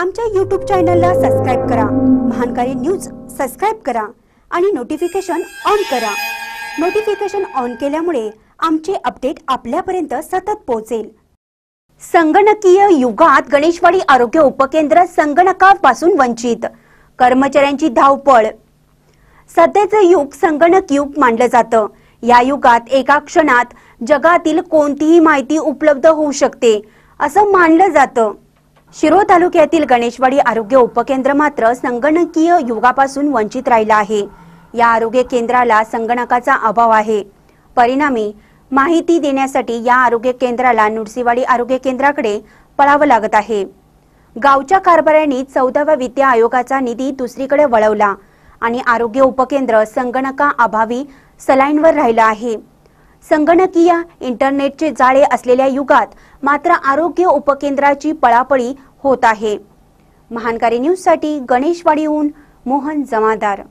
आमच्या यूट्यूब चॅनलला सबस्क्राईब करा महानकारी न्यूज सबस्क्राईब करा आणि नोटिफिकेशन ऑन करा नोटिफिकेशन ऑन केल्यामुळे आमचे अपडेट आपल्यापर्यंत सतत पोहोचेल संगणकीय युगात गणेशवाडी आरोग्य उपकेंद्र संगणकापासून वंचित कर्मचाऱ्यांची धावपळ सध्याचं युग संगणक युग मानलं जातं या युगात एका क्षणात जगातील कोणतीही माहिती उपलब्ध होऊ शकते असं मानलं जातं शिरो तालुक्यातील गणेशवाडी आरोग्य उपकेंद्र मात्र संगणकीय युगापासून वंचित राहिला आहे या आरोग्य केंद्राला संगणकाचा अभाव आहे परिणामी माहिती देण्यासाठी या आरोग्य केंद्राला नुडसीवाडी आरोग्य केंद्राकडे पळावं लागत आहे गावच्या कारभाऱ्यांनी चौदाव्या विद्या आयोगाचा निधी दुसरीकडे वळवला आणि आरोग्य उपकेंद्र संगणका अभावी सलाईनवर राहिला आहे संगणकीय इंटरनेटचे जाळे असलेल्या युगात मात्र आरोग्य उपकेंद्राची पळापळी होत आहे महानकारी न्यूजसाठी गणेशवाडीहून मोहन जमादार